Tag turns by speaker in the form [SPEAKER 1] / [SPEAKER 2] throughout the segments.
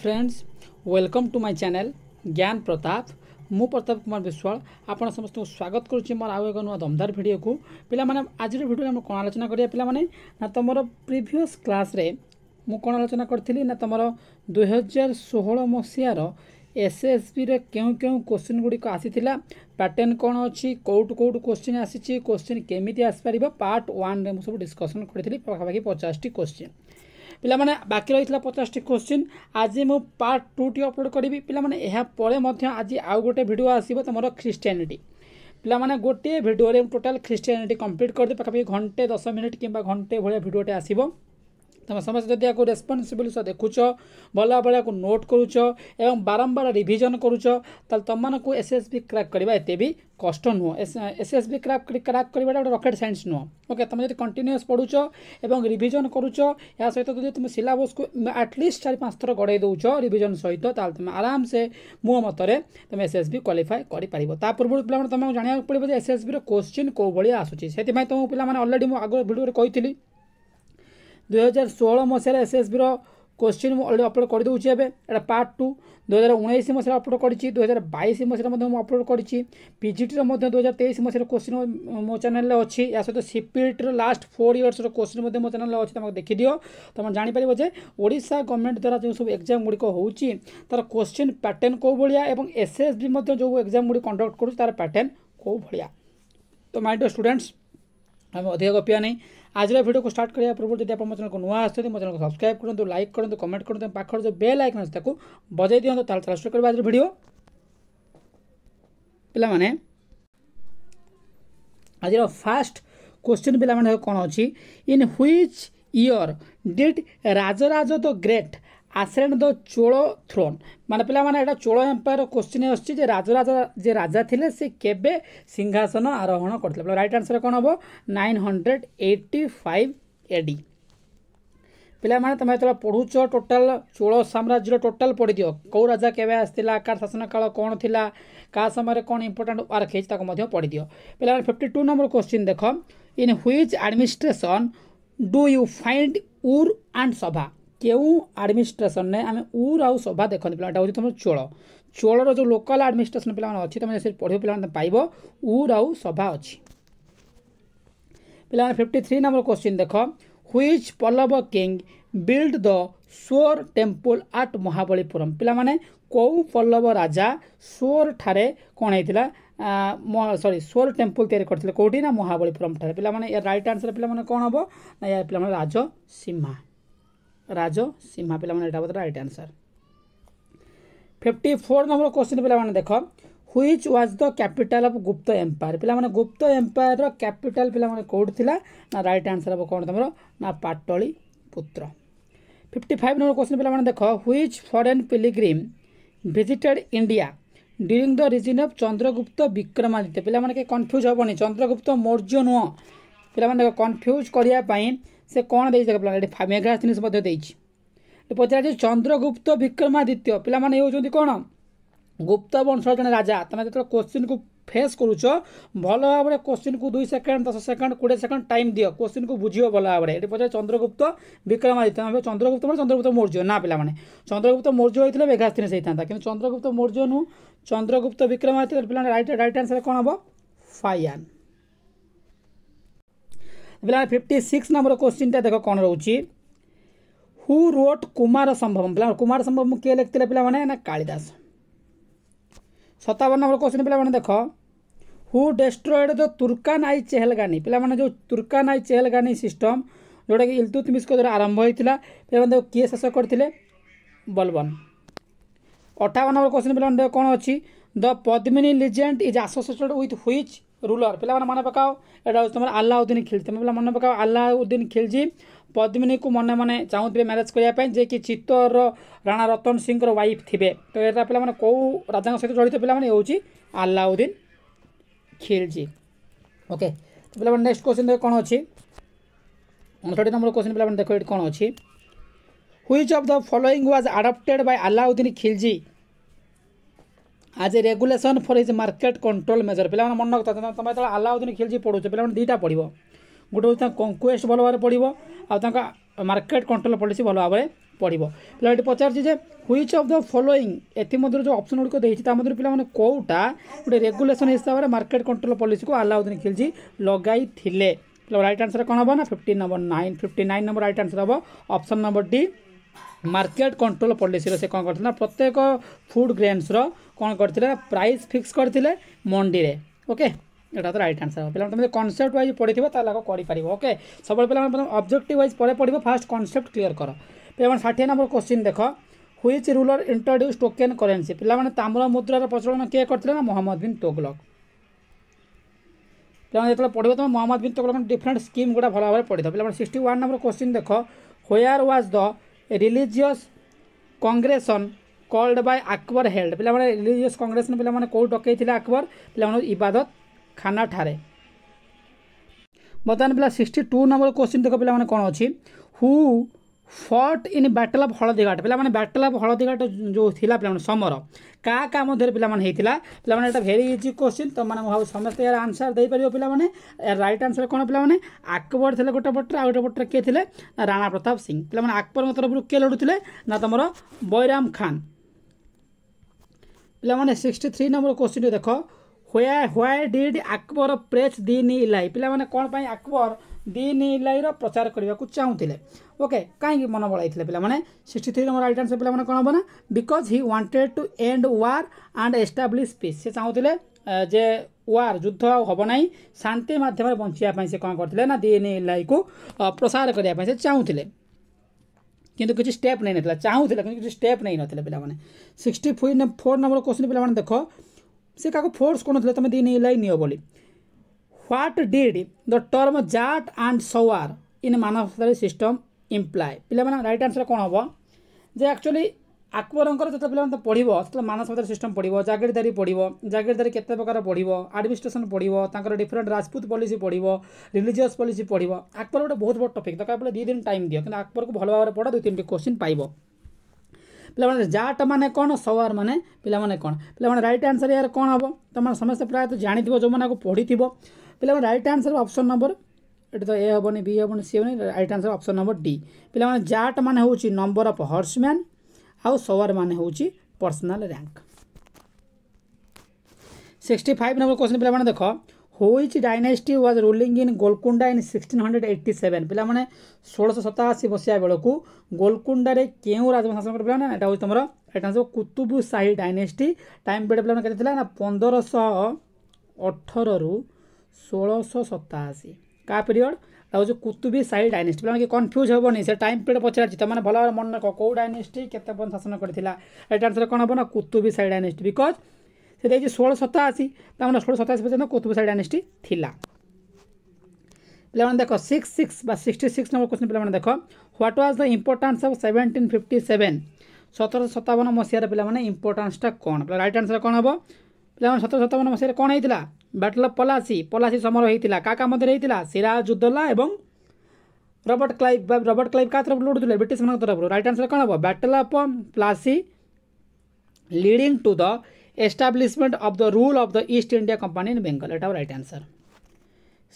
[SPEAKER 1] Friends welcome to my channel Gyan Pratap ମୁଁ ପ୍ରତାପ କୁମାର ବିଶ୍ୱାଳ ଆପଣ ସମସ୍ତଙ୍କୁ ସ୍ୱାଗତ କରୁଛି ମୋର ଆଉ ଏକ ନୂଆ ଦମଦାର ଭିଡ଼ିଓକୁ ପିଲାମାନେ ଆଜିର ଭିଡ଼ିଓରେ ଆମେ କ'ଣ ଆଲୋଚନା କରିବା ପିଲାମାନେ ନା ତୁମର ପ୍ରିଭିୟସ୍ କ୍ଲାସ୍ରେ ମୁଁ କ'ଣ ଆଲୋଚନା କରିଥିଲି ନା ତୁମର ଦୁଇହଜାର ଷୋହଳ ମସିହାର ଏସ୍ଏସ୍ବିରେ କେଉଁ କେଉଁ କୋଶ୍ଚିନ୍ ଗୁଡ଼ିକ ଆସିଥିଲା ପ୍ୟାଟର୍ନ କ'ଣ ଅଛି କେଉଁଠୁ କେଉଁଠୁ କୋଶ୍ଚିନ୍ ଆସିଛି କୋଶ୍ଚିନ୍ କେମିତି ଆସିପାରିବ ପାର୍ଟ ୱାନ୍ରେ ମୁଁ ସବୁ ଡିସ୍କସନ୍ କରିଥିଲି ପାଖାପାଖି ପଚାଶଟି କୋଶ୍ଚିନ୍ ପିଲାମାନେ ବାକି ରହିଥିଲା ପଚାଶଟି କୋଶ୍ଚିନ୍ ଆଜି ମୁଁ ପାର୍ଟ ଟୁଟି ଅପଲୋଡ଼୍ କରିବି ପିଲାମାନେ ଏହା ଏହାପରେ ମଧ୍ୟ ଆଜି ଆଉ ଗୋଟେ ଭିଡ଼ିଓ ଆସିବ ତୁମର ଖ୍ରୀଷ୍ଟିଆନିଟି ପିଲାମାନେ ଗୋଟିଏ ଭିଡ଼ିଓରେ ମୁଁ ଟୋଟାଲ୍ ଖ୍ରୀଷ୍ଟିଆନିଟି କମ୍ପ୍ଲିଟ୍ କରିଦେବି ପାଖାପାଖି ଘଣ୍ଟେ ଦଶ ମିନିଟ୍ କିମ୍ବା ଘଣ୍ଟେ ଭଳିଆ ଭିଡ଼ିଓଟେ ଆସିବ ତୁମେ ସମସ୍ତେ ଯଦି ୟାକୁ ରେସ୍ପନ୍ସିବିଲି ସହ ଦେଖୁଛ ଭଲ ଭାବରେ ୟାକୁ ନୋଟ୍ କରୁଛ ଏବଂ ବାରମ୍ବାର ରିଭିଜନ୍ କରୁଛ ତାହେଲେ ତୁମମାନଙ୍କୁ ଏସ୍ ଏସ୍ ବି କ୍ରାକ୍ କରିବା ଏତେ ବି କଷ୍ଟ ନୁହଁ S S B crack crack କରିବାଟା ଗୋଟେ ରକେଟ୍ ସାଇନ୍ସ ନୁହଁ ଓକେ ତୁମେ ଯଦି କଣ୍ଟିନ୍ୟୁଅସ୍ ପଢ଼ୁଛ ଏବଂ ରିଭିଜନ୍ କରୁଛ ଏହା ସହିତ ଯଦି ତୁମେ ସିଲାବସ୍କୁ ଆଟ୍ଲିଷ୍ଟ ଚାରି ପାଞ୍ଚ ଥର ଗଡ଼େଇ ଦେଉଛ ରିଭିଜନ୍ ସହିତ ତାହେଲେ ତୁମେ ଆରାମସେ ମୋ ମତରେ ତୁମେ ଏସ୍ ଏସ୍ ବି କ୍ୱାଲିଫାଏ କରିପାରିବ ତା ପୂର୍ବରୁ ପିଲାମାନେ ତୁମକୁ ଜାଣିବାକୁ ପଡ଼ିବ ଯେ ଏସ୍ ଏସ୍ ବିର କୋଶ୍ଚିନ୍ କେଉଁ ଭଳିଆ ଆସୁଛି ସେଥିପାଇଁ ତୁମ ପିଲାମାନେ ଅଲରେଡ଼ି ମୁଁ ଆଗ ଭିଡ଼ିଓରେ କହିଥିଲି ଦୁଇହଜାର ଷୋହଳ ମସିହାରେ ଏସ୍ଏସ୍ବିର କୋଶ୍ଚିନ୍ ମୁଁ ଅଲରେଡ଼ି ଅପଲୋଡ଼ କରିଦେଉଛି ଏବେ ଏଇଟା ପାର୍ଟ ଟୁ ଦୁଇହଜାର ଉଣେଇଶ ମସିହାରେ ଅପଲୋଡ଼ କରିଛି ଦୁଇହଜାର ବାଇଶ ମସିହାରେ ମଧ୍ୟ ମୁଁ ଅପଲୋଡ଼ କରିଛି ପିଜିଟିର ମଧ୍ୟ ଦୁଇହଜାର ତେଇଶ ମସିହାରେ କୋଶ୍ଚିନ୍ ମୋ ଚ୍ୟାନେଲ୍ରେ ଅଛି ୟା ସହିତ ସିପିଟିର ଲାଷ୍ଟ ଫୋର୍ ଇୟର୍ସର କୋଶ୍ଚିନ୍ ମଧ୍ୟ ମୋ ଚ୍ୟାନେଲ୍ରେ ଅଛି ତୁମକୁ ଦେଖିଦିଅ ତୁମେ ଜାଣିପାରିବ ଯେ ଓଡ଼ିଶା ଗଭର୍ଣ୍ଣମେଣ୍ଟ ଦ୍ୱାରା ଯେଉଁ ସବୁ ଏକ୍ଜାମ୍ ଗୁଡ଼ିକ ହେଉଛି ତା'ର କୋଶ୍ଚିନ୍ ପ୍ୟାଟର୍ନ କେଉଁ ଭଳିଆ ଏବଂ ଏସ୍ ଏସ୍ ବି ମଧ୍ୟ ଯେଉଁ ଏକ୍ଜାମ୍ ଗୁଡ଼ିକ କଣ୍ଡକ୍ଟ କରୁଛି ତା'ର ପ୍ୟାଟର୍ନ କେଉଁ ଭଳିଆ ତ ମାଇଣ୍ଡ ଷ୍ଟୁଡେଣ୍ଟସ୍ ଆମେ ଅଧିକ ଗପିବା ନାହିଁ आज भिडियो को स्टार्ट करा पूर्व जब आप चैनल को नुआ आसते मो चैनल को सब्सक्राइब करूँ लाइक करूँ कमेंट करूँ पाखर जो बेल आइकन अच्छे ताको बजाई दिखाँ तो ताल चाल स्टार्ट आज भिडियो पे आज फास्ट क्वेश्चन पे कौन अच्छी in which year did Rajaraja the great ascend the Chola throne ମାନେ ପିଲାମାନେ ଏଇଟା ଚୋଳ ଏମ୍ପାୟର କୋଶ୍ଚିନ୍ ଆସୁଛି ଯେ ରାଜରାଜା ଯେ ରାଜା ଥିଲେ ସେ କେବେ ସିଂହାସନ ଆରୋହଣ କରିଥିଲେ ବୋଲେ ରାଇଟ୍ ଆନ୍ସର୍ କ'ଣ ହେବ ନାଇନ୍ ହଣ୍ଡ୍ରେଡ଼ ଏଇଟି ଫାଇଭ୍ ଏଡ଼ି ପିଲାମାନେ ତୁମେ ଯେତେବେଳେ ପଢ଼ୁଛ ଟୋଟାଲ୍ ଚୋଳ ସାମ୍ରାଜ୍ୟର ଟୋଟାଲ୍ ପଢ଼ିଦିଅ କେଉଁ ରାଜା କେବେ ଆସିଥିଲା କାହାର ଶାସନ କାଳ କ'ଣ ଥିଲା କାହା ସମୟରେ କ'ଣ ଇମ୍ପୋର୍ଟାଣ୍ଟ ୱାର୍କ ହେଇଛି ତାକୁ ମଧ୍ୟ ପଢ଼ିଦିଅ ପିଲାମାନେ ଫିଫ୍ଟି ଟୁ ନମ୍ବର କୋଶ୍ଚିନ୍ ଦେଖ in which administration do you find Ur and sabha କେଉଁ ଆଡ଼ମିନିଷ୍ଟ୍ରେସନ୍ ନେ ଆମେ ଉର୍ ଆଉ ସଭା ଦେଖନ୍ତି ପିଲା ଏଇଟା ହେଉଛି ତୁମର ଚୋଳ ଚୋଳର ଯେଉଁ ଲୋକାଲ୍ ଆଡ଼ମିନିଷ୍ଟ୍ରେସନ୍ ପିଲାମାନେ ଅଛି ତୁମେ ସେଠି ପଢ଼ିବ ପିଲାମାନେ ପାଇବ ଉର୍ ଆଉ ସଭା ଅଛି ପିଲାମାନେ ଫିଫ୍ଟି ଥ୍ରୀ ନମ୍ବର କ୍ୱେଶ୍ଚିନ୍ ଦେଖ which Pallava king build the shore temple at Mahabalipuram ପିଲାମାନେ କେଉଁ ପଲ୍ଲବ ରାଜା ସୋର୍ ଠାରେ କ'ଣ ହେଇଥିଲା ସରି ସୋର୍ ଟେମ୍ପଲ୍ ତିଆରି କରିଥିଲେ କେଉଁଠି ନା ମହାବଳୀପୁରମ୍ ଠାରେ ପିଲାମାନେ ଏହାର ରାଇଟ୍ ଆନ୍ସର୍ ପିଲାମାନେ କ'ଣ ହେବ ନା ଏହା ପିଲାମାନେ ରାଜସୀମା ରାଜ ସିମ୍ହା ପିଲାମାନେ ଏଇଟା ବୋଧେ right answer fifty four number question ପିଲାମାନେ ଦେଖ which was the capital of Gupta empire ପିଲାମାନେ ଗୁପ୍ତ ଏମ୍ପାୟାରର କ୍ୟାପିଟାଲ୍ ପିଲାମାନେ କେଉଁଠି ଥିଲା ନା ରାଇଟ୍ ଆନ୍ସର୍ ହେବ କ'ଣ ତୁମର ନା ପାଟଳି ପୁତ୍ର ଫିଫ୍ଟି ଫାଇଭ୍ ନମ୍ବର କ୍ୱେଶ୍ଚିନ୍ ପିଲାମାନେ ଦେଖ which foreign pilgrim visited India during the reign of Chandragupta Vikramaditya ପିଲାମାନେ କି କନଫ୍ୟୁଜ୍ ହେବନି ଚନ୍ଦ୍ରଗୁପ୍ତ ମୌର୍ଯ୍ୟ ନୁହଁ ପିଲାମାନେ କନଫ୍ୟୁଜ୍ କରିବା ପାଇଁ ସେ କ'ଣ ଦେଇଛି ତାକୁ ପିଲାମାନେ ଏଠି ମେଘାସ୍ଥିନୀସ ମଧ୍ୟ ଦେଇଛି ଏଠି ପଚାରାଯାଉଛି ଚନ୍ଦ୍ରଗୁପ୍ତ ବିକ୍ରମାଦିତ୍ୟ ପିଲାମାନେ ହେଉଛନ୍ତି କ'ଣ ଗୁପ୍ତ ବଂଶର ଜଣେ ରାଜା ତୁମେ ଯେତେବେଳେ କୋଶ୍ଚିନ୍କୁ ଫେସ୍ କରୁଛ ଭଲ ଭାବରେ କୋଶ୍ଚିନ୍କୁ ଦୁଇ ସେକେଣ୍ଡ ଦଶ ସେକେଣ୍ଡ କୋଡ଼ିଏ ସେକେଣ୍ଡ ଟାଇମ୍ ଦିଅ କୋଶ୍ଚିନ୍କୁ ବୁଝିବ ଭଲ ଭାବରେ ଏଠି ପଚାରେ ଚନ୍ଦ୍ରଗୁପ୍ତ ବିକ୍ରମାଦିତ୍ୟ ଆମେ ଚନ୍ଦ୍ରଗୁପ୍ତ ମାନେ ଚନ୍ଦ୍ରଗୁପ୍ତ ମୌର୍ଯ୍ୟ ନା ପିଲାମାନେ ଚନ୍ଦ୍ରଗୁପ୍ତ ମୌର୍ଯ୍ୟ ହୋଇଥିଲେ ମେଘାସ୍ଥିନୀସ ହେଇଥାନ୍ତା କିନ୍ତୁ ଚନ୍ଦ୍ରଗୁପ୍ତ ମୌର୍ଯ୍ୟ ନୁହଁ ଚନ୍ଦ୍ରଗୁପ୍ତ ବିକ୍ରମାଦିତ୍ୟ ପିଲାମାନେ ରାଇଟ୍ ରାଇଟ୍ ଆନ୍ସର୍ କ'ଣ ହେବ ফায়ান ପିଲା ଫିଫ୍ଟି ସିକ୍ସ ନମ୍ବର କୋଶ୍ଚିନ୍ଟା ଦେଖ କ'ଣ ରହୁଛି ହୁ ରୋଟ୍ କୁମାର ସମ୍ଭବମ୍ ପିଲା କୁମାର ସମ୍ଭବମ୍ କିଏ ଲେଖିଥିଲେ ପିଲାମାନେ ନା କାଳିଦାସ ସତାବନ ନମ୍ବର କୋଶ୍ଚିନ୍ ପିଲାମାନେ ଦେଖ ହୁ ଡେଷ୍ଟ୍ରଏଡ଼୍ ଦ ତୁର୍କାନ୍ ଆଇ ଚେହେଲଗାନି ପିଲାମାନେ ଯେଉଁ ତୁର୍କାନ୍ ଆଇ ଚେହେଲଗାନି ସିଷ୍ଟମ୍ ଯେଉଁଟାକି ଇଲତୁତମିସ୍କ ଦ୍ୱାରା ଆରମ୍ଭ ହୋଇଥିଲା ପିଲାମାନେ ଦେଖ କିଏ ଶେଷ କରିଥିଲେ ବଲବନ ଅଠାବନ ନମ୍ବର କୋଶ୍ଚିନ୍ ପିଲାମାନେ ଦେଖ କ'ଣ ଅଛି the Padmini legend is associated with which ruler ପିଲାମାନେ ମନେ ପକାଅ ଏଇଟା ହେଉଛି ତୁମର ଆଲ୍ଲାଉଦ୍ଦିନ ଖିଲ୍ଜି ତୁମେ ପିଲା ମନେ ପକାଅ ଆଲ୍ଲାଉଦ୍ଦିନ ଖିଲ୍ଜି ପଦ୍ମିନୀକୁ ମନେ ମନେ ଚାହୁଁଥିବେ ମ୍ୟାରେଜ୍ କରିବା ପାଇଁ ଯିଏକି ଚିତ୍ତୋରର ରାଣା ରତନ ସିଂଙ୍କର ୱାଇଫ୍ ଥିବେ ତ ଏଇଟା ପିଲାମାନେ କେଉଁ ରାଜାଙ୍କ ସହିତ ଜଡ଼ିତ ପିଲାମାନେ ହେଉଛି ଆଲ୍ଲାଉଦ୍ଦିନ ଖିଲ୍ଜି ଓକେ ପିଲାମାନେ ନେକ୍ସଟ କ୍ୱେଶ୍ଚିନ୍ ଦେଖ କ'ଣ ଅଛି ଅଣଷଠି ନମ୍ବର କ୍ୱେଶ୍ଚିନ୍ ପିଲାମାନେ ଦେଖ ଏଠି କ'ଣ ଅଛି which of the following was adopted by Alauddin Khilji as a regulation for his market control measure ପିଲାମାନେ ମନେ ରଖୁଥା ତମେ ଯେତେବେଳେ ଆଲାଉଦ୍ଦିନ ଖିଲଜି ପଢ଼ୁଛ ପିଲାମାନେ ଦୁଇଟା ପଢ଼ିବ ଗୋଟେ ହେଉଛି ତାଙ୍କ କଙ୍କୱେଷ୍ଟ ଭଲ ଭାବରେ ପଢ଼ିବ ଆଉ ତାଙ୍କ ମାର୍କେଟ କଣ୍ଟ୍ରୋଲ ପଲିସି ଭଲ ଭାବରେ ପଢ଼ିବ ପିଲା ଏଠି ପଚାରୁଛି ଯେ ହ୍ୱିଚ୍ ଅଫ୍ ଦ ଫଲୋଇଂ ଏଥିମଧ୍ୟରୁ ଯେଉଁ ଅପସନ୍ ଗୁଡ଼ିକ ଦେଇଛି ତା ମଧ୍ୟରୁ ପିଲାମାନେ କେଉଁଟା ଗୋଟେ ରେଗୁଲେସନ୍ ହିସାବରେ ମାର୍କେଟ କଣ୍ଟ୍ରୋଲ ପଲିସିକୁ ଆଲାଉଦ୍ଦିନ ଖିଲଜି ଲଗାଇଥିଲେ ପିଲା ରାଇଟ୍ ଆନ୍ସର୍ କ'ଣ ହେବ ନା fifty number nine fifty nine number right answer ହେବ option number D market control ପଲିସିରେ ସେ କ'ଣ କରିଥିଲା ପ୍ରତ୍ୟେକ ଫୁଡ଼୍ ଗ୍ରେନ୍ସର କ'ଣ କରିଥିଲା ପ୍ରାଇସ୍ ଫିକ୍ସ କରିଥିଲେ ମଣ୍ଡିରେ ଓକେ এটা তো রাইট আনসার পিলা তুমি কনসেপ্ট ওয়াইজ পড়িথিব তাহলে আগে করিপারিব ওকে সবল পিলা প্রথম অবজেক্টিভ ওয়াইজ পরে পড়িব ফার্স্ট কনসেপ্ট ক্লিয়ার কর পিলা ষাঠিয়ে নম্বর কোশ্চিন দেখ which ruler introduce token currency পিলা তাম্র মুদ্রার প্রচলন কে করলে না মোহাম্মদ বিন তোগলক পিলা যেতে পড়িব তুমি মোহাম্মদ বিন তোগলক ডিফরেন্ট স্কিম গুড়া ভালো ভাবে পড়িথ পিলা সিক্সটি ওয়ান নম্বর কোশ্চিন দেখ where was the religious congregation called by Akbar held ପିଲାମାନେ ରିଲିଜିୟସ୍ କଂଗ୍ରେସନ୍ ପିଲାମାନେ କେଉଁ ଡକେଇଥିଲେ ଆକବର ପିଲାମାନଙ୍କୁ ଇବାଦତ ଖାନାଠାରେ ବର୍ତ୍ତମାନ ପିଲା ସିକ୍ସଟି ଟୁ ନମ୍ବର କୋଶ୍ଚିନ୍ ଦେଖ ପିଲାମାନେ କ'ଣ ଅଛି who fought in battle of Haldighati ପିଲାମାନେ ବ୍ୟାଟେଲ୍ ଅଫ୍ ହଳଦୀଘାଟ ଯେଉଁ ଥିଲା ପିଲାମାନେ ସମର କାହା କାହା ମଧ୍ୟରେ ପିଲାମାନେ ହେଇଥିଲା ପିଲାମାନେ ଏଇଟା ଭେରି ଇଜି କୋଶ୍ଚିନ୍ ତମମାନେ ମୁଁ ଭାବୁଛି ସମସ୍ତେ ଏହାର ଆନ୍ସର୍ ଦେଇପାରିବ ପିଲାମାନେ ଏହାର ରାଇଟ୍ ଆନ୍ସର୍ କ'ଣ ପିଲାମାନେ ଆକବର ଥିଲେ ଗୋଟେ ପଟରେ ଆଉ ଗୋଟେ ପଟରେ କିଏ ଥିଲେ ନା ରାଣା ପ୍ରତାପ ସିଂ ପିଲାମାନେ ଆକବରଙ୍କ ତରଫରୁ କିଏ ଲଢ଼ୁଥିଲେ ନା ତମର ବୈରାମ ଖାନ ପିଲାମାନେ ସିକ୍ସଟି ଥ୍ରୀ ନମ୍ବର କୋଶ୍ଚିନ୍ ଦେଖ why why did Akbar preach Din i Ilahi ପିଲାମାନେ କ'ଣ ପାଇଁ ଆକବର ଡିଏନ୍ଏଲ୍ଆଇର ପ୍ରଚାର କରିବାକୁ ଚାହୁଁଥିଲେ ଓକେ କାହିଁକି ମନ ବଳାଇଥିଲେ ପିଲାମାନେ sixty three number right answer ପିଲାମାନେ କ'ଣ ହେବ ନା because he wanted to end war and establish peace ସେ ଚାହୁଁଥିଲେ ଯେ ୱାର୍ ଯୁଦ୍ଧ ଆଉ ହେବ ନାହିଁ ଶାନ୍ତି ମାଧ୍ୟମରେ ବଞ୍ଚିବା ପାଇଁ ସେ କ'ଣ କରିଥିଲେ ନା ଡିଏନ୍ଏଲ୍ଆଇକୁ ପ୍ରସାର କରିବା ପାଇଁ ସେ ଚାହୁଁଥିଲେ କିନ୍ତୁ କିଛି ଷ୍ଟେପ୍ ନେଇନଥିଲା ଚାହୁଁଥିଲା କିନ୍ତୁ କିଛି ଷ୍ଟେପ୍ ନେଇନଥିଲେ ପିଲାମାନେ ସିକ୍ସଟି ଫୋର୍ ନମ୍ବର କ୍ୱେଶ୍ଚିନ୍ ପିଲାମାନେ ଦେଖ ସେ କାହାକୁ ଫୋର୍ସ କରୁନଥିଲେ ତୁମେ ଦିନ ଏଲ୍ଆଇ ନିଅ ବୋଲି what did the term zat and sawar in mansabdari system imply ପିଲାମାନେ ରାଇଟ୍ ଆନ୍ସର୍ କ'ଣ ହେବ ଯେ ଆକ୍ଚୁଆଲି ଆକବରଙ୍କର ଯେତେବେଳେ ପିଲାମାନେ ପଢ଼ିବ ସେତେବେଳେ ମାନସମତାରୀ ସିଷ୍ଟମ୍ ପଢ଼ିବ ଜାଗିରଦାରୀ ପଢ଼ିବ ଜାଗିରଦାରୀ କେତେ ପ୍ରକାର ପଢ଼ିବ ଆଡ଼ମିନିଷ୍ଟ୍ରେସନ୍ ପଢ଼ିବ ତାଙ୍କର ଡିଫରେଣ୍ଟ ରାଜପୁତ ପଲିସି ପଢ଼ିବ ରିଲିଜିୟସ୍ ପଲିସି ପଢ଼ିବ ଆକବର ଗୋଟେ ବହୁତ ବଡ଼ ଟପିକ୍ ଦରକାର ପଡ଼ିଲେ ଦୁଇ ଦିନ ଟାଇମ୍ ଦିଅ କିନ୍ତୁ ଆକବରକୁ ଭଲ ଭାବରେ ପଢ଼ ଦୁଇ ତିନିଟି କୋଶ୍ଚିନ୍ ପାଇବ ପିଲାମାନେ ଜାଟ୍ ମାନେ କ'ଣ ସୱାର ମାନେ ପିଲାମାନେ କ'ଣ ପିଲାମାନେ ରାଇଟ୍ ଆନ୍ସର୍ ଏହାର କ'ଣ ହେବ ତୁମେ ସମସ୍ତେ ପ୍ରାୟତଃ ଜାଣିଥିବ ଯେଉଁମାନେ ଆକୁ ପଢ଼ିଥିବ ପିଲାମାନେ ରାଇଟ୍ ଆନ୍ସର୍ ଅପସନ୍ ନମ୍ବର ଏଠି ତ ଏ ହେବନି ବି ହେବନି ସି ହେବନି right answer option number D ପିଲାମାନେ ଜାଟ୍ ମାନେ ହେଉଛି ନମ୍ବର ଅଫ୍ ହର୍ସମ୍ୟାନ୍ ଆଉ ସୱାର ମାନେ ହେଉଛି personal rank sixty five number question ପିଲାମାନେ ଦେଖ which dynasty was ruling in Golconda in sixteen hundred eighty seven ପିଲାମାନେ ଷୋଳଶହ ସତାଅଶୀ ମସିହା ବେଳକୁ ଗୋଲକୁଣ୍ଡାରେ କେଉଁ ରାଜବଂଶ ଶାସନ କରିଥିଲା ନା ଏଇଟା ହେଉଛି ତମର ଏଇଟା ହେଉଛି କୁତୁବୁ ସାହି ଡାଇନାଷ୍ଟି ଟାଇମ୍ ପିରିୟଡ଼ ପିଲାମାନେ କେତେ ଥିଲା ନା ପନ୍ଦରଶହ ଅଠରରୁ ষোলশো সতাশি কা পিরিয়ড ହେଉଛି କୁତୁବି ସାହି ଡାଇନେଷ୍ଟି ପିଲାମାନେ କନଫ୍ୟୁଜ୍ ହେବନି ସେ ଟାଇମ୍ ପିରିୟଡ଼ ପଚରାଛି ତୁମମାନେ ଭଲ ଭାବରେ ମନେ ରଖ କେଉଁ ଡାଇନେଷ୍ଟି କେତେ ପର୍ଯ୍ୟନ୍ତ ଶାସନ କରିଥିଲା ଏଇଟା ଆନ୍ସର୍ କ'ଣ ହେବ ନା କୁତୁବି ସାହି ଡାଇନେଷ୍ଟି ବିକଜ୍ ସେ ଦେଇଛି ଷୋହଳ ସତାଅଶୀ ତା'ମାନେ ଷୋହଳ ସତାଅଶୀ ପର୍ଯ୍ୟନ୍ତ କୁତୁବି ସାହି ଡାଇନେଷ୍ଟି ଥିଲା ପିଲାମାନେ ଦେଖ ସିକ୍ସ ସିକ୍ସ ବା ସିକ୍ସଟି ସିକ୍ସ ନମ୍ବର କ୍ୱେଶ୍ଚିନ୍ ପିଲାମାନେ ଦେଖ what was the importance of seventeen fifty seven ସତରଶହ ସତାବନ ମସିହାର ପିଲାମାନେ ଇମ୍ପୋର୍ଟାନ୍ସଟା କ'ଣ ରାଇଟ୍ ଆନ୍ସର୍ କ'ଣ ହେବ पाने सतर सतावन मसीह कौन होता बैटल अफ पलासी पलासी समर होता है क्या मध्य होता Siraj Uddaula Robert Clive Robert Clive क्या तरफ लड़ुते मान तरफ रईट आंसर कौन हम battle of Plassey leading to the establishment of the rule of the East India Company in Bengal एटा right answer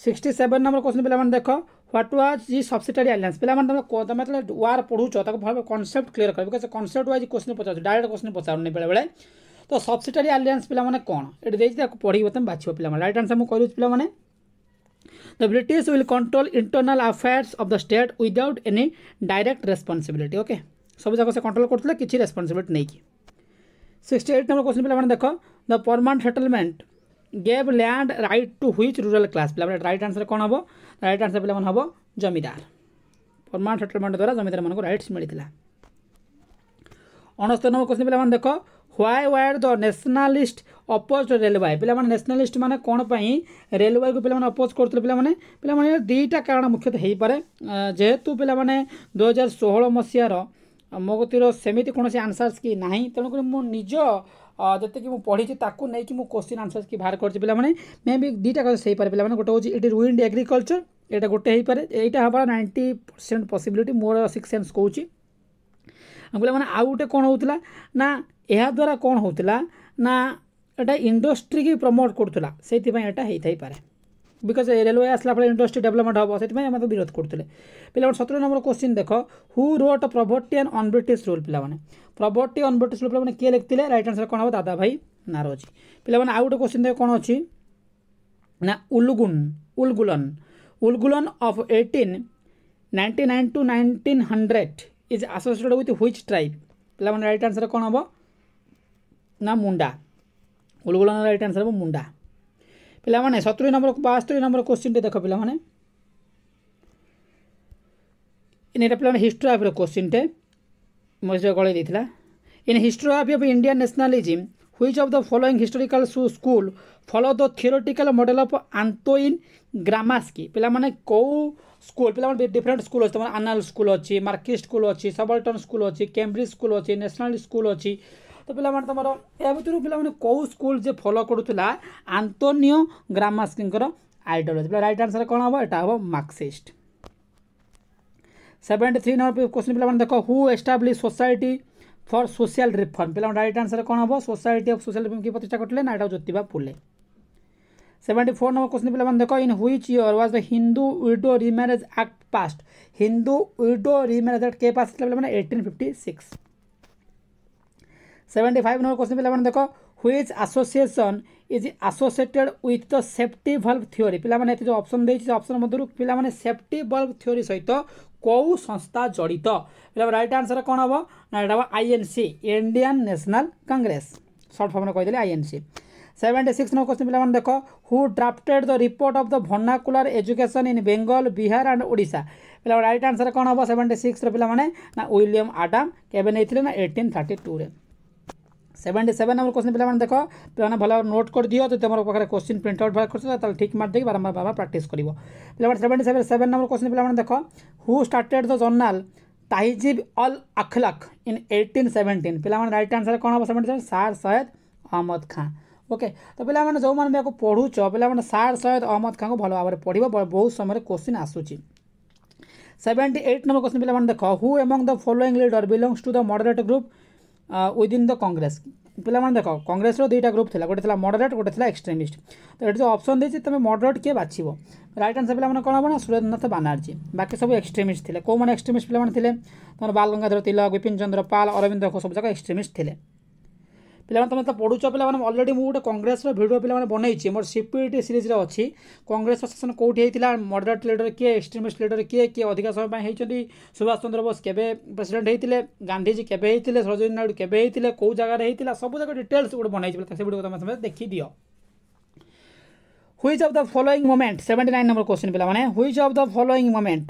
[SPEAKER 1] sixty seven number question पे देख what was is subsidiary alliance पे तुम वार पढ़ु तक भाव कनसेप्ट क्लीयर कर बिकज व्वज क्वेश्चन पचार डायरेक्ट क्वेश्चन पचारे बेले बेले तो ସବସିଟାରୀ ଆଲିଆନ୍ସ पे कौन ये ଦେଇଛି ତାକୁ बाछ पाला रईट ପିଲାମାନେ मुझे ଆନ୍ସର୍ ମୁଁ କହିଦେଉଛି ପିଲାମାନେ The British will control internal affairs of the state without any direct responsibility. सब जगह से कंट्रोल करते कि रेस्पनसबिलिट नहीं सिक्सटी एट नंबर क्वेश्चन पे देख the permanent settlement gave land right to which rural class पे रईट आंसर कौन हम रईट आंसर पे हम जमीदार परमानेंट सेटलमेंट द्वारा जमीदार मान रईट्स मिलता अणस्तर नंबर क्वेश्चन पे देख why were the nationalist oppose railway ପିଲାମାନେ ନ୍ୟାସନାଲିଷ୍ଟ ମାନେ କ'ଣ ପାଇଁ ରେଲୱାଇକୁ ପିଲାମାନେ ଅପୋଜ୍ କରୁଥିଲେ ପିଲାମାନେ ପିଲାମାନେ ଦୁଇଟା କାରଣ ମୁଖ୍ୟତଃ ହେଇପାରେ ଯେହେତୁ ପିଲାମାନେ ଦୁଇହଜାର ଷୋହଳ ମସିହାର ମୋ କତିର ସେମିତି କୌଣସି ଆନ୍ସର୍ସ କି ନାହିଁ ତେଣୁକରି ମୁଁ ନିଜ ଯେତିକି ମୁଁ ପଢ଼ିଛି ତାକୁ ନେଇକି ମୁଁ କୋଶ୍ଚିନ୍ ଆନ୍ସର୍ସ କି ବାହାର କରିଛି ପିଲାମାନେ ମେ ବି ଦୁଇଟା କଥା ହେଇପାରେ ପିଲାମାନେ ଗୋଟେ ହେଉଛି ଇଟ୍ ରୁଇଣ୍ଡ ଏଗ୍ରିକଲଚର ଏଇଟା ଗୋଟେ ହେଇପାରେ ଏଇଟା ହେବାର ନାଇଣ୍ଟି ପରସେଣ୍ଟ ପସିବିଲିଟି ମୋର ସିକ୍ସ ସେନ୍ସ କହୁଛି ମାନେ ଆଉ ଗୋଟେ କ'ଣ ହେଉଥିଲା ନା ଏହାଦ୍ୱାରା କ'ଣ ହେଉଥିଲା ନା ଏଇଟା ଇଣ୍ଡଷ୍ଟ୍ରିକି ପ୍ରମୋଟ୍ କରୁଥିଲା ସେଇଥିପାଇଁ ଏଇଟା ହେଇଥାଇପାରେ ବିକଜ୍ ରେଲୱେ ଆସିଲା ଫଳରେ ଇଣ୍ଡଷ୍ଟ୍ରି ଡେଭଲପମେଣ୍ଟ ହେବ ସେଥିପାଇଁ ଏମାନେ ବିରୋଧ କରୁଥିଲେ ପିଲାମାନେ ସତର ନମ୍ବର କୋଶ୍ଚିନ୍ ଦେଖ who wrote poverty and unBritish rule ପିଲାମାନେ ପ୍ରଭର୍ଟି ଅନବ୍ରିଟିସ୍ ରୁଲ୍ ପିଲାମାନେ କିଏ ଲେଖିଥିଲେ ରାଇଟ୍ ଆନ୍ସର୍ କ'ଣ ହେବ ଦାଦା ଭାଇ ନାର ଅଛି ପିଲାମାନେ ଆଉ ଗୋଟେ କୋଶ୍ଚିନ୍ ଦେଖ କ'ଣ ଅଛି ନା Ulgulan Ulgulan Ulgulan of eighteen ninety nine to nineteen hundred is associated with which tribe ପିଲାମାନେ ରାଇଟ୍ ଆନ୍ସର୍ କ'ଣ ହେବ ନା ମୁଣ୍ଡା ଗୁଳଗୁଳନ ରାଇଟ୍ ଆନ୍ସର୍ ହେବ ମୁଣ୍ଡା ପିଲାମାନେ ସତୁରି ନମ୍ବର ବାସ୍ତରି ନମ୍ବର କୋଶ୍ଚିନ୍ଟି ଦେଖ ପିଲାମାନେ ଇନ୍ ଏଇଟା ପିଲାମାନେ ହିଷ୍ଟ୍ରି ଆପ୍ର କୋଶ୍ଚିନ୍ଟେ ମଝିରେ ଗଳେଇ ଦେଇଥିଲା in history up of Indian nationalism which of the following historical school follow the theoretical model of Antonio Gramsci ପିଲାମାନେ କେଉଁ ସ୍କୁଲ ପିଲାମାନେ ଡିଫରେଣ୍ଟ ସ୍କୁଲ ଅଛି ତମର ଆନାଲ ସ୍କୁଲ ଅଛି ମାର୍କିଷ୍ଟ ସ୍କୁଲ ଅଛି ସବଲଟନ୍ ସ୍କୁଲ ଅଛି କେମ୍ବ୍ରିଜ ସ୍କୁଲ ଅଛି ନ୍ୟାସନାଲ ସ୍କୁଲ ଅଛି ତ ପିଲାମାନେ ତମର ଏହା ଭିତରୁ ପିଲାମାନେ କେଉଁ ସ୍କୁଲ ଯେ ଫଲୋ କରୁଥିଲା ଆନ୍ତୋନିଓ ଗ୍ରାମାସ୍କିଙ୍କର ଆଇଡଲ୍ ଅଛି ପିଲା ରାଇଟ୍ ଆନ୍ସର୍ କ'ଣ ହେବ ଏଇଟା ହେବ Marxist seventy three number question ପିଲାମାନେ ଦେଖ who establish society for social reform পিলার রাইট আনসার কোণ হব সোসাইটি অফ সোশিয়াল রিফর্ম কি প্রতিষ্ঠা করলে না এটা Jyotiba Phule seventy four number question পিলামান দেখ in which year was the Hindu widow remarriage act passed Hindu widow remarriage act কে পাস হয়েছিল পিলামানে eighteen fifty six seventy five number question পিলামানে দেখ which association is associated with the safety valve theory পিলামানে এতে যে অপশন দিয়েছি অপশন মধ্যে পিলামানে সেফটি ভল্ভ থিওরি সহিত କେଉଁ ସଂସ୍ଥା ଜଡ଼ିତ ବୋଲେ ରାଇଟ୍ ଆନ୍ସର୍ କ'ଣ ହେବ ନା ଏଇଟା ହେବ INC Indian National Congress short ଫର୍ମରେ କହିଦେଲେ INC seventy six number question ପିଲାମାନେ ଦେଖ who drafted the report of the vernacular education in Bengal Bihar and Odisha ପିଲା ରାଇଟ୍ ଆନ୍ସର୍ କ'ଣ ହେବ ସେଭେଣ୍ଟି ସିକ୍ସର ପିଲାମାନେ ନା ୱିଲିୟମ୍ ଆଡାମ୍ କେବେ ନେଇଥିଲେ ନା ଏଇଟିନ୍ ଥାର୍ଟି ଟୁରେ सेवेन्टी सेवेन नंबर क्वेश्चन पे देख पे भल नोट कर दियो तो तुम पाखे क्वेश्चन प्रिंट आउट बाहर कर ठीक मार्क देखिए बारंबार बारंबार प्राक्ट कर पे seventy seven seven number question पे देख who started the journal Tahzib al Akhlaq in eighteen seventeen पे रईट आंसर कौन हम सेवेन्टी सेवेन सार सयद अहमद खाँ ओके तो पे जो मैंने पढ़ुच पे सार सयद अहमद खाँ को भल भाव में पढ़व बहुत समय क्वेश्चन आसूसी सेवेन्टी एट नंबर क्वेश्चन पे देख who among the following leader belongs to the moderate group within the Congress ପିଲାମାନେ ଦେଖ କଂଗ୍ରେସର ଦୁଇଟା ଗ୍ରୁପ୍ ଥିଲା ଗୋଟେ ଥିଲା ମଡରେଟ୍ ଗୋଟେ ଥିଲା ଏକ୍ସଟ୍ରିମିଷ୍ଟ ତ ଏଠି ଯେଉଁ ଅପସନ୍ ଦେଇଛି ତୁମେ ମଡରେଟ୍ କିଏ ବାଛିବ ରାଇଟ୍ ଆନ୍ସର୍ ପିଲାମାନେ କ'ଣ ହେବ ନା ସୁରେନ୍ଦ୍ରନାଥ ବାନାର୍ଜୀ ବାକି ସବୁ ଏକ୍ସଟ୍ରିମିଷ୍ଟ ଥିଲେ କେଉଁମାନେ ଏକ୍ସଟ୍ରିମିଷ୍ଟ ପିଲାମାନେ ଥିଲେ ତମର ବାଲ ଗଙ୍ଗାଧର ତିଲକ ବିପିନ ଚନ୍ଦ୍ର ପାଲ ଅରବିନ୍ଦ ଘୋଷ ସବୁ ଯାକ ଏକ୍ସଟ୍ରିମିଷ୍ଟ ଥିଲେ ପିଲାମାନେ ତମେ ତ ପଢ଼ୁଛ ପିଲାମାନେ ଅଲରେଡ଼ି ମୁଁ ଗୋଟେ କଂଗ୍ରେସର ଭିଡ଼ିଓ ପିଲାମାନେ ବନେଇଛି ମୋର ସିପ୍ୟୁରିଟି ସିରିଜ୍ରେ ଅଛି କଂଗ୍ରେସର ଶାସନ କେଉଁଠି ହେଇଥିଲା ମଡରେଟ୍ ଲିଡ଼ର୍ କିଏ ଏକ୍ସଟ୍ରିମିଷ୍ଟ ଲିଡ଼ର୍ କିଏ କିଏ ଅଧିକା ସମୟ ପାଇଁ ହେଇଛନ୍ତି ସୁଭାଷ ଚନ୍ଦ୍ର ବୋଷ କେବେ ପ୍ରେସିଡେଣ୍ଟ ହେଇଥିଲେ ଗାନ୍ଧିଜୀ କେବେ ହେଇଥିଲେ ସରୋଜିନୀ ନାଇଡୁ କେବେ ହେଇଥିଲେ କେଉଁ ଜାଗାରେ ହେଇଥିଲା ସବୁ ଯାକ ଡିଟେଲ୍ସ ଗୋଟେ ବନେଇଛି ସେ ସେଗୁଡ଼ିକ ତୁମେ ତୁମେ ଦେଖିଦିଅ which of the following movement seventy nine number question ପିଲାମାନେ মানে of the following movement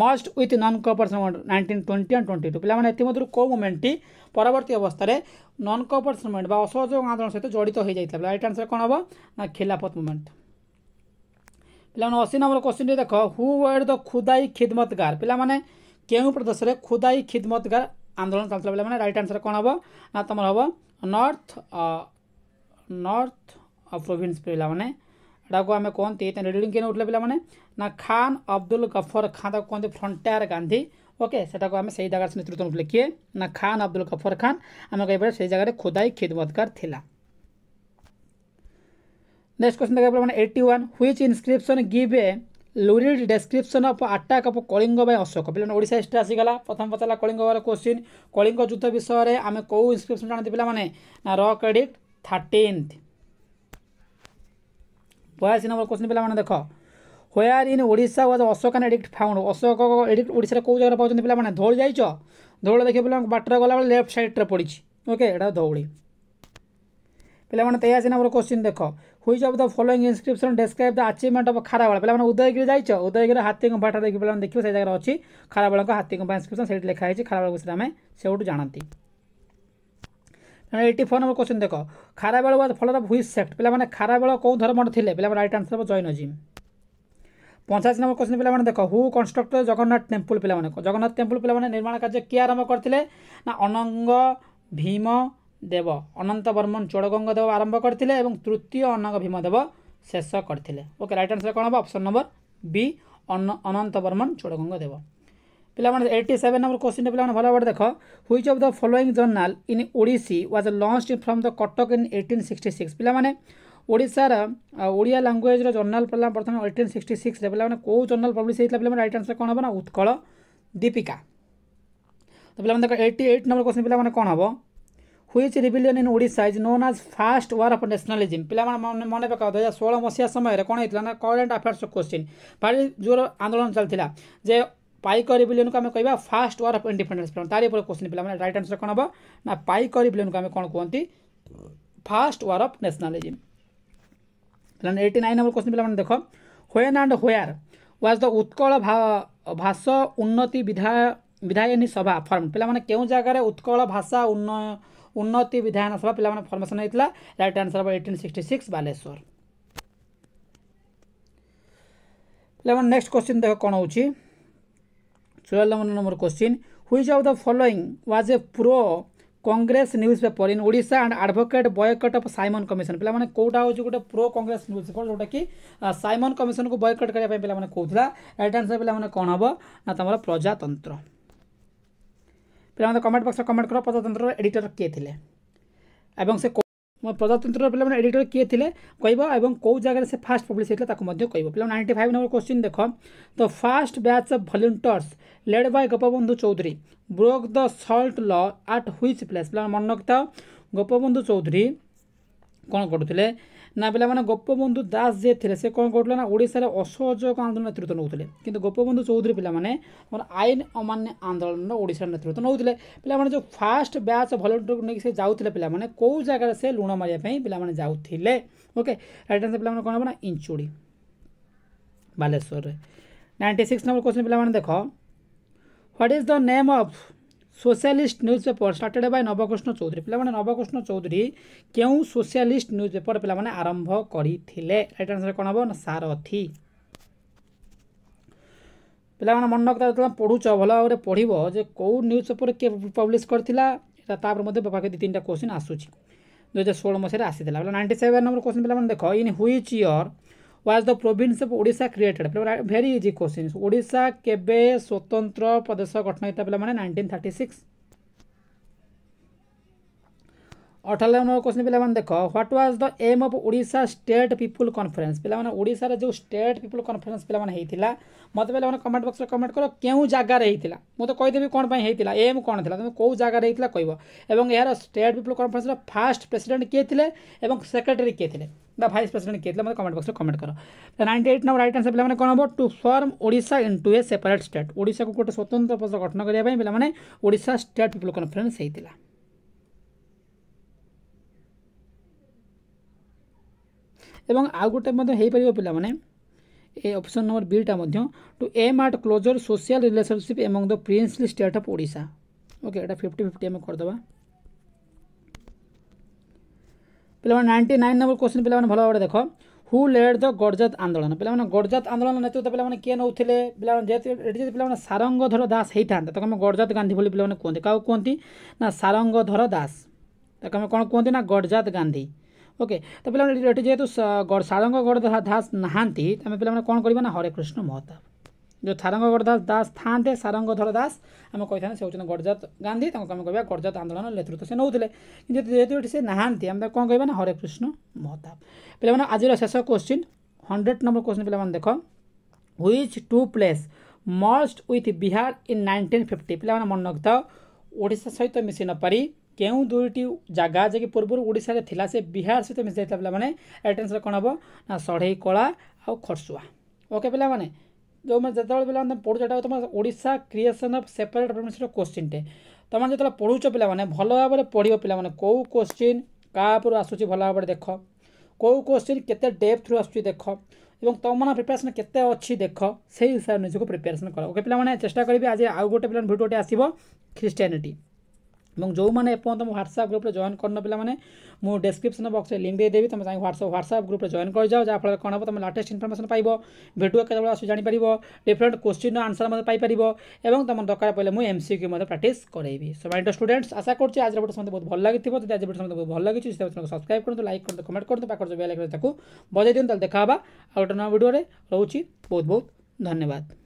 [SPEAKER 1] must with non cooperation nineteen twenty and twenty two ପିଲାମାନେ ଏଥିମଧ୍ୟରୁ କେଉଁ ମୁଭମେଣ୍ଟଟି ପରବର୍ତ୍ତୀ ଅବସ୍ଥାରେ ନନ୍ କୋପରେସନ୍ ମୁଭମେଣ୍ଟ ବା ଅସହଯୋଗ ଆନ୍ଦୋଳନ ସହିତ ଜଡ଼ିତ ହୋଇଯାଇଥିଲା ରାଇଟ୍ ଆନ୍ସର୍ କ'ଣ ହେବ ନା ଖିଲାଫତ ମୁଭମେଣ୍ଟ ପିଲାମାନେ ଅଶୀ ନମ୍ବର କ୍ୱେଶ୍ଚିନ୍ଟି ଦେଖ ହୁ ୱେର୍ ଦ ଖୁଦାଇ ଖିଦମତଗାର ପିଲାମାନେ କେଉଁ ପ୍ରଦେଶରେ ଖୁଦାଇ ଖିଦମତଗାର ଆନ୍ଦୋଳନ ଚାଲିଥିଲା ପିଲାମାନେ ରାଇଟ୍ ଆନ୍ସର୍ କ'ଣ ହେବ ନା ତୁମର ହେବ ନର୍ଥ ନର୍ଥ ପ୍ରୋଭିନ୍ସ ପିଲାମାନେ आम कहते हैं रेडिंग के उठले पे मैंने ना खान अब्दुल गफर खान कहते फ्रंटर गांधी ओके से आम से जगार नेतृत्व नौले किए ना खान अब्दुल गफर खाँ आम कह पड़े से जगह खोदाई खुदाई खिदमतकार नेक्स्ट क्वेश्चन देखा मैंने eighty one which inscription give a lurid description of attack of Kalinga by Ashoka पे ओडा हिस्ट्री आसगला प्रथम पचारा कलिंग क्वेश्चन कलिंग युद्ध विषय में आम कौ इनक्रिप्सन जानते पे रक एडिक्ट थर्टिन्थ ବୟାଅଶୀ ନମ୍ବର କୋଶ୍ଚିନ୍ ପିଲାମାନେ ଦେଖ where in Odisha was Ashokan edict found Ashoka edict ଓଡ଼ିଶାରେ କେଉଁ ଜାଗାରେ ପାଉଛନ୍ତି ପିଲାମାନେ ଧଉଳି ଯାଇଛ ଧଉଳି ଦେଖିବ ପିଲାଙ୍କୁ ବାଟରେ ଗଲାବେଳେ ଲେଫ୍ଟ ସାଇଡ଼୍ରେ ପଡ଼ିଛି ଓକେ ଏଇଟା ଧଉଳି ପିଲାମାନେ ତେୟାଅଶୀ ନମ୍ବର କୋଶ୍ଚିନ୍ ଦେଖ which of the following inscription describe the achievement of Kharavela ପିଲାମାନେ ଉଦୟଗିରି ଯାଇଛ ଉଦୟଗିରି ହାତୀ ଗୁମ୍ଫାଟା ଦେଖି ପିଲାମାନେ ଦେଖିବ ସେ ଜାଗାରେ ଅଛି ଖାରାବେଳଙ୍କ ହାତୀ ଗୁମ୍ଫା ଇନ୍ସ୍କ୍ରିପ୍ସନ୍ ସେଇଠି ଲେଖା ହେଇଛି ଖାରାବେଳ ବିଷୟରେ ଆମେ ସେଇଠୁ ଜାଣନ୍ତି ଏଇଟି ଫୋର୍ ନମ୍ବର କୋଶ୍ଚିନ୍ ଦେଖ Kharavela was follower of which sect ପିଲାମାନେ ଖାରା ବେଳ କେଉଁ ଧର୍ମର ଥିଲେ ପିଲାମାନେ ରାଇଟ୍ ଆନ୍ସର୍ ହେବ ଜୈନଜିମ୍ ପଞ୍ଚାଅଶୀ ନମ୍ବର କୋଶ୍ଚିନ୍ ପିଲାମାନେ ଦେଖ ହୁ କନଷ୍ଟ୍ରକ୍ଟର ଜଗନ୍ନାଥ ଟେମ୍ପୁଲ ପିଲାମାନେ ଜଗନ୍ନାଥ ଟେମ୍ପୁଲ ପିଲାମାନେ ନିର୍ମାଣ କାର୍ଯ୍ୟ କିଏ ଆରମ୍ଭ କରିଥିଲେ ନା ଅନଙ୍ଗ ଭୀମ ଦେବ ଅନନ୍ତ ବର୍ମନ ଚୋଡ଼ଗଙ୍ଗ ଦେବ ଆରମ୍ଭ କରିଥିଲେ ଏବଂ ତୃତୀୟ ଅନଙ୍ଗ ଭୀମ ଦେବ ଶେଷ କରିଥିଲେ ଓକେ ରାଇଟ୍ ଆନ୍ସର୍ କ'ଣ ହେବ option number B Anantavarman Chodaganga Deva ପିଲାମାନେ ଏଇଟି ସେଭେନ୍ ନମ୍ବର କୋଶ୍ଚିନ୍ଟା ପିଲାମାନେ ଭଲ ଭାବରେ ଦେଖ which of the following journal in Odia was launch from the Cuttack in eighteen sixty six ପିଲାମାନେ ଓଡ଼ିଶାର ଓଡ଼ିଆ ଲାଙ୍ଗୁଏଜ୍ର ଜର୍ନାଲ ପଡ଼ିଲା ପ୍ରଥମେ ଏଇଟିନ୍ ସିକ୍ସଟି ସିକ୍ସରେ ପିଲାମାନେ କେଉଁ ଜର୍ନାଲ ପବ୍ଲିଶ ହେଇଥିଲା ପିଲାମାନେ ରାଇଟ୍ ଆନ୍ସର୍ କ'ଣ ହେବ ନା ଉତ୍କଳ ଦୀପିକା ତ ପିଲାମାନେ ଦେଖ ଏଇଟି ଏଇଟ୍ ନମ୍ବର କୋଶ୍ଚିନ୍ ପିଲାମାନେ କ'ଣ ହେବ which rebellion in Odisha is known as first war of nationalism ପିଲାମାନେ ମନେ ପକାଅ ଦୁଇ ହଜାର ଷୋହଳ ମସିହା ସମୟରେ କ'ଣ ହେଇଥିଲା ନା କରେଣ୍ଟ ଆଫେୟାର୍ସ କୋଶ୍ଚିନ୍ ଭାରି ଜୋର ଆନ୍ଦୋଳନ ଚାଲିଥିଲା ଯେ ପାଇକ ରିବିଲିୟନ୍ କୁ ଆମେ କହିବା first war of independence plan ତାରି ଉପରେ କ୍ୱେଶ୍ଚିନ୍ ପିଲା ମାନେ ରାଇଟ୍ ଆନ୍ସର୍ କ'ଣ ହେବ ନା ପାଇକ ରିବିଲିୟନ୍ କୁ ଆମେ କ'ଣ କୁହନ୍ତି ଫାଷ୍ଟ ୱାର୍ ଅଫ୍ ନ୍ୟାସନାଲିଜିମ୍ ପିଲାମାନେ ଏଇଟି ନାଇନ୍ ନମ୍ବର କ୍ୱେଶ୍ଚିନ୍ ପିଲାମାନେ ଦେଖ when and where was the Utkal Bhasha Unnati ବିଧା ବିଧାୟନୀ ସଭା ଫର୍ମ ପିଲାମାନେ କେଉଁ ଜାଗାରେ ଉତ୍କଳ ଭାଷା ଉନ୍ନ ଉନ୍ନତି ବିଧାୟନ ସଭା ପିଲାମାନେ ଫର୍ମେସନ୍ ହେଇଥିଲା ରାଇଟ୍ ଆନ୍ସର୍ ହେବ ଏଇଟିନ୍ ସିକ୍ସଟି ସିକ୍ସ ବାଲେଶ୍ୱର ପିଲାମାନେ ନେକ୍ସଟ କ୍ୱେଶ୍ଚିନ୍ ଦେଖ କ'ଣ ହେଉଛି सोलह number question which of the following was a pro Congress newspaper in Odisha and advocate boycott of Simon Commission পিলামানে কোটা হচ্ছে গোটে প্রো কংগ্রেস নিউজ পেপর যেটা কি সাইমন কমিশনকে বয়কট করা পিলামানে কৌলা রাইট আনসর পিলামানে কোণ হব না তোমার প্রজাতন্ত্র পিলামানে কমেন্ট বক্সরে কমেন্ট কর প্রজাতন্ত্রর এডিটর কে থিলে এবং সে ପ୍ରଜାତନ୍ତ୍ରର ପିଲାମାନେ ଏଡ଼ିଟର କିଏ ଥିଲେ କହିବ ଏବଂ କେଉଁ ଜାଗାରେ ସେ ଫାଷ୍ଟ ପବ୍ଲିଶ ହେଇଥିଲା ତାକୁ ମଧ୍ୟ କହିବ ପିଲା ନାଇଣ୍ଟି ଫାଇଭ୍ ନମ୍ବର କ୍ୱେଶ୍ଚିନ୍ ଦେଖ the first batch of volunteers led by Gopabandhu Choudhury broke the salt law at which place ପିଲାମାନେ ମନେ ରଖିଥାଅ ଗୋପବନ୍ଧୁ ଚୌଧୁରୀ କ'ଣ କରୁଥିଲେ ना पे गोपबंधु दास जे थे से कौन करा ओडार असहयोग आंदोलन नेतृत्व नौते कि गोपबंधु चौधरी पे आईन अमान्य आंदोलन ओडार नेतृत्व नौते पे जो फास्ट ब्याच को नहीं जाते पे कौ जगार से लुण मारे पे जाते ओके रईट आंसर पे कौन हम ना Inchudi Baleswar ninety six number question पे देख what is the name of socialist newspaper started by Nabakrushna Choudhury পিলামানে নবকৃষ্ণ চৌধুরী কেউ সোশ্যালিস্ট নিউজ পেপর পিলামানে আরম্ভ করিলে রাইট আনসার কোণ হব না সারথি ପିଲାମାନେ ମନେ ରଖିଥା ଯେତେବେଳେ ପଢ଼ୁଛ ଭଲ ଭାବରେ ପଢ଼ିବ ଯେ କେଉଁ ନ୍ୟୁଜ୍ ପେପର୍ କିଏ ପବ୍ଲିସ୍ କରିଥିଲା ଏଇଟା ତା'ପରେ ମଧ୍ୟ ପାଖରେ ଦୁଇ ତିନିଟା କୋଶ୍ଚିନ୍ ଆସୁଛି ଦୁଇହଜାର ଷୋହଳ ମସିହାରେ ଆସିଥିଲା ବୋଲେ ନାଇଣ୍ଟି ସେଭେନ୍ ନମ୍ବର କୋଶ୍ଚିନ୍ ପିଲାମାନେ ଦେଖ in which year was the province of Odisha created very easy question Odisha के स्वतंत्र प्रदेश गठन होता पे मैंने nineteen thirty six number question पे देख what was the aim of Odisha state people conference पे ओडार जो स्टेट पीपुल कन्फरेन्स पे मत पे कमेंट बक्स में कमेंट कर के जगार होता मुझे कहीदेवी कौन होता एम कौन थी तुम्हें कौ जगार होता कह यार state people conference first president किए थे और सेक्रेटरी किए थे वाइस प्रेसीडेंट किए थे मतलब कमेंट बक्स में कमेंट करो ninety eight number right answer पे कौन हम to form Odisha into a separate state Odisha को गोटे स्वतंत्र पद गठन करने पेशा स्टेट पीपुल कन्फरेन्स होता है ଏବଂ ଆଉ ଗୋଟେ ମଧ୍ୟ ହୋଇପାରିବ ପିଲାମାନେ ଏ ଅପସନ୍ ନମ୍ବର ବିଟା ମଧ୍ୟ to aim at closer social relationship among the princely state of Odisha okay ଏଇଟା ଫିଫ୍ଟି ଫିଫ୍ଟି ଆମେ କରିଦେବା ପିଲାମାନେ ନାଇଣ୍ଟି ନାଇନ୍ ନମ୍ବର କୋଶ୍ଚିନ୍ ପିଲାମାନେ ଭଲ ଭାବରେ ଦେଖ হু লেড দ গড়জাত আন্দোলন পিলা গড়জাত আন্দোলন নেতৃত্ব পিলা কিয়ে নৌলে পিলা যেহেতু এটি যদি পিলা সারঙ্গধর দাস হয়ে থাকে তাকে আমি গড়জাত গান্ধী বলে পিলা কুহতি কাউ কুহতি না সারঙ্গধর দাস তাকে আমি কোণ কুহতি না গড়জাত গান্ধী ଓକେ ତ ପିଲାମାନେ ଏଠି ଯେହେତୁ ସାରଙ୍ଗ ଗଡ଼ଦାସ ଦାସ ନାହାନ୍ତି ଆମେ ପିଲାମାନେ କ'ଣ କରିବା ନା ହରେକୃଷ୍ଣ ମହତାବ ଯେଉଁ ସାରଙ୍ଗ ଗଡ଼ଦାସ ଦାସ ଥାଆନ୍ତେ ସାରଙ୍ଗଧର ଦାସ ଆମେ କହିଥାନ୍ତେ ସେ ହେଉଛନ୍ତି ଗଡ଼ଜାତ ଗାନ୍ଧୀ ତାଙ୍କୁ ଆମେ କହିବା ଗଡ଼ଜାତ ଆନ୍ଦୋଳନ ନେତୃତ୍ୱ ସେ ନେଉଥିଲେ କିନ୍ତୁ ଯେହେତୁ ଏଠି ସେ ନାହାନ୍ତି ଆମେ କ'ଣ କହିବା ନା ହରେକୃଷ୍ଣ ମହତାବ ପିଲାମାନେ ଆଜିର ଶେଷ କୋଶ୍ଚିନ୍ ହଣ୍ଡ୍ରେଡ଼ ନମ୍ବର କୋଶ୍ଚିନ୍ ପିଲାମାନେ ଦେଖ which two place merged with Bihar in nineteen fifty ପିଲାମାନେ ମନେ ରଖିଥାଅ ଓଡ଼ିଶା ସହିତ ମିଶି ନପାରି কেউ দুইটি জায়গা যাকে পূর্বর ওড়িশার লা সে বিহার সহ মিশি যাই পিলামানে রাইট আনসর কোণ হব না ষঢ়েই কলা আউ খরসুয়া ওকে পিলামানে ଯେଉଁମାନେ ଯେତେବେଳେ ପିଲାମାନେ ତୁମେ ପଢ଼ୁଛ ଏଇଟା ତୁମ ଓଡ଼ିଶା କ୍ରିଏସନ୍ ଅଫ୍ ସେପାରେଟ୍ ପ୍ରିମିସର କୋଶ୍ଚିନ୍ଟେ ତୁମେ ଯେତେବେଳେ ପଢ଼ୁଛ ପିଲାମାନେ ଭଲ ଭାବରେ ପଢ଼ିବ ପିଲାମାନେ କେଉଁ କୋଶ୍ଚିନ୍ କାହାପରୁ ଆସୁଛି ଭଲ ଭାବରେ ଦେଖ କେଉଁ କୋଶ୍ଚିନ୍ କେତେ ଡେପ୍ଥରୁ ଆସୁଛି ଦେଖ ଏବଂ ତୁମମାନଙ୍କ ପ୍ରିପାରେସନ୍ କେତେ ଅଛି ଦେଖ ସେଇ ହିସାବରେ ନିଜକୁ ପ୍ରିପାରେସନ୍ କର ଓକେ ପିଲାମାନେ ଚେଷ୍ଟା କରିବି ଆଜି ଆଉ ଗୋଟେ ପିଲାମାନେ ଭିଡ଼ିଓଟେ ଆସିବ ଖ୍ରୀଷ୍ଟିଆନିଟି এবং ଯେଉଁମାନେ ଏପର୍ଯ୍ୟନ୍ତ ମୋ ହ୍ୱାଟ୍ସଆପ୍ ଗ୍ରୁପ୍ରେ ଜଏନ୍ କରିନ ପିଲାମାନେ ମୁଁ ଡେସ୍କ୍ରିପ୍ସନ୍ ବକ୍ସରେ ଲିଙ୍କ୍ ଦେଇଦେବି ତୁମେ ଯାଇ ହ୍ୱାଟ୍ସଆପ୍ ହ୍ୱାଟ୍ସଆପ୍ ଗ୍ରୁପ୍ରେ ଜଏନ୍ କରିଯାଅ ଯାହାଫଳରେ କ'ଣ ହେବ ତୁମେ ଲାଟେଷ୍ଟ ଇନଫର୍ମେସନ୍ ପାଇବ ଭିଡ଼ିଓ କେତେବେଳେ ଆସୁଛି ଜାଣିପାରିବ ଡିଫରେଣ୍ଟ କୋଶ୍ଚିନ୍ର ଆନ୍ସର୍ ମଧ୍ୟ ପାଇପାରିବ ଏବଂ ତୁମ ଦରକାର ପଡ଼ିଲେ ମୁଁ ଏମ୍ ସି କ୍ୟୁ ମଧ୍ୟ ପ୍ରାକ୍ଟିସ୍ କରାଇବି ସୋ ମାଇ ଷ୍ଟୁଡେଣ୍ଟସ୍ ଆଶା କରୁଛି ଆଜିର ଭିଡ଼ିଓ ସମସ୍ତେ ବହୁତ ଭଲ ଲାଗିଥିବ ଯଦି ଆଜି ଭିଡ଼ିଓ ସମସ୍ତେ ବହୁତ ଭଲ ଲାଗିଛି ସେମାନଙ୍କୁ ସବସ୍କ୍ରାଇବ୍ କରନ୍ତୁ ଲାଇକ୍ କରନ୍ତୁ କମେଣ୍ଟ କରନ୍ତୁ ପାଖରେ ଯେଉଁ ବେଲ୍ ଆଇକନ୍ ତାକୁ ବଜାଇ ଦିଅନ୍ତୁ ତାହେଲେ ଦେଖା ହେବା ଆଉ ଗୋଟେ ନୂଆ ଭିଡ଼ିଓରେ ରହୁଛି ବହୁତ ବହୁତ ଧନ୍ୟବାଦ